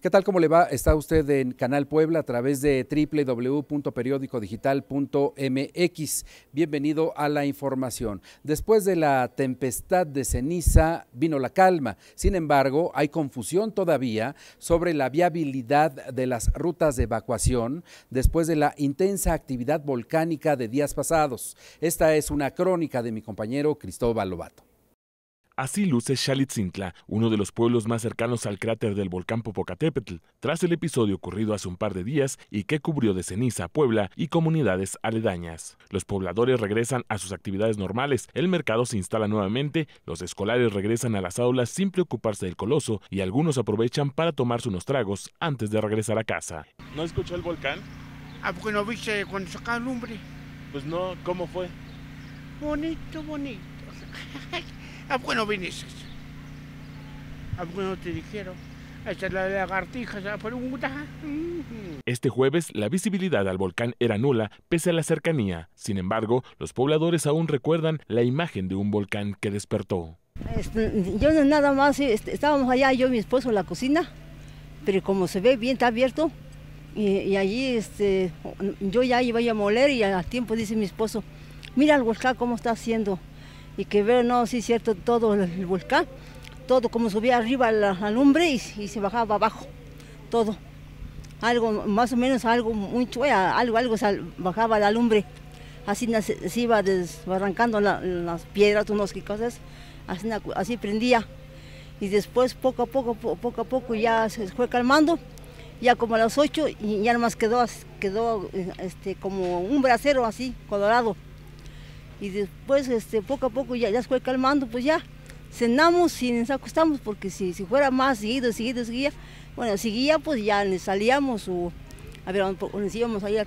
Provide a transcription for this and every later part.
¿Qué tal? ¿Cómo le va? Está usted en Canal Puebla a través de www.periódicodigital.mx. Bienvenido a la información. Después de la tempestad de ceniza vino la calma. Sin embargo, hay confusión todavía sobre la viabilidad de las rutas de evacuación después de la intensa actividad volcánica de días pasados. Esta es una crónica de mi compañero Cristóbal Lobato. Así luce Xalitzintla, uno de los pueblos más cercanos al cráter del volcán Popocatépetl, tras el episodio ocurrido hace un par de días y que cubrió de ceniza Puebla y comunidades aledañas. Los pobladores regresan a sus actividades normales, el mercado se instala nuevamente, los escolares regresan a las aulas sin preocuparse del coloso y algunos aprovechan para tomarse unos tragos antes de regresar a casa. ¿No escuchó el volcán? Ah, porque no viste cuando sacaba lumbre? Pues no, ¿cómo fue? Bonito, bonito algunos ah, viniste, ah, bueno te dijeron. Esta es la de lagartijas, un Este jueves la visibilidad al volcán era nula pese a la cercanía. Sin embargo, los pobladores aún recuerdan la imagen de un volcán que despertó. Este, yo yo nada más este, estábamos allá, yo y mi esposo en la cocina, pero como se ve bien, está abierto. Y, allí este, yo ya iba a moler y al tiempo dice mi esposo, mira el volcán cómo está haciendo y que veo, no, sí, cierto, todo el volcán, todo como subía arriba la, lumbre y, se bajaba abajo, todo. Algo, más o menos algo, mucho, algo, algo bajaba la lumbre. Así se, iba desbarrancando las piedras, unos y cosas, así, prendía. Y después, poco a poco, poco a poco, ya se fue calmando ya como a las ocho y ya nomás quedó, quedó eh, este, como un brasero así, colorado y después este, poco a poco ya, ya se fue calmando, pues ya cenamos y nos acostamos, porque si, si fuera más seguido, seguido, seguía, bueno, seguía pues ya salíamos o a ver, nos íbamos a ir a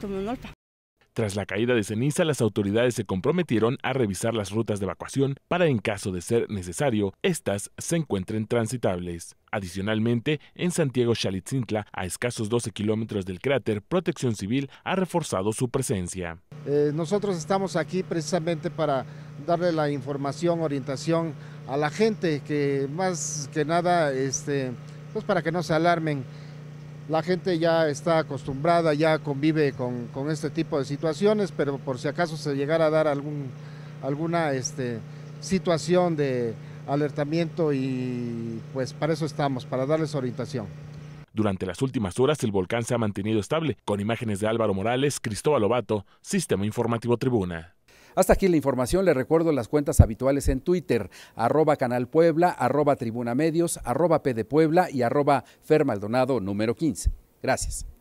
Tras la caída de ceniza, las autoridades se comprometieron a revisar las rutas de evacuación para, en caso de ser necesario, estas se encuentren transitables. Adicionalmente, en Santiago Xalitzintla, a escasos 12 kilómetros del cráter, Protección Civil ha reforzado su presencia. Eh, nosotros estamos aquí precisamente para darle la información, orientación a la gente, que más que nada, este, pues para que no se alarmen. La gente ya está acostumbrada, ya convive con, este tipo de situaciones, pero por si acaso se llegara a dar algún, alguna este, situación de alertamiento y pues para eso estamos, para darles orientación. Durante las últimas horas el volcán se ha mantenido estable, con imágenes de Álvaro Morales, Cristóbal Obato, Sistema Informativo Tribuna. Hasta aquí la información, le recuerdo las cuentas habituales en Twitter, arroba Canal Puebla, arroba Tribuna Medios, arroba P de Puebla y arroba Fer Maldonado número 15. Gracias.